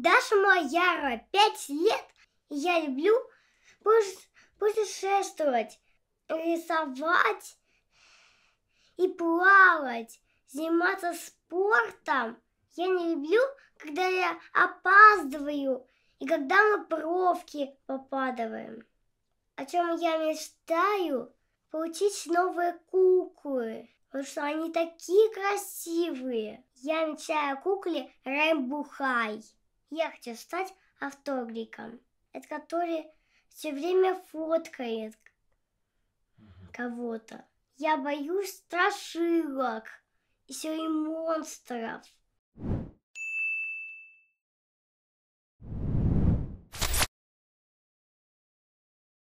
Даша Маяра, пять лет. Я люблю путешествовать, рисовать и плавать, заниматься спортом. Я не люблю, когда я опаздываю и когда мы пробки попадаем. О чем я мечтаю? Получить новые куклы, потому что они такие красивые. Я мечтаю о кукле Рэмбухай. Я хочу стать автогриком, это который все время фоткает кого-то. Я боюсь страшилок и все и монстров.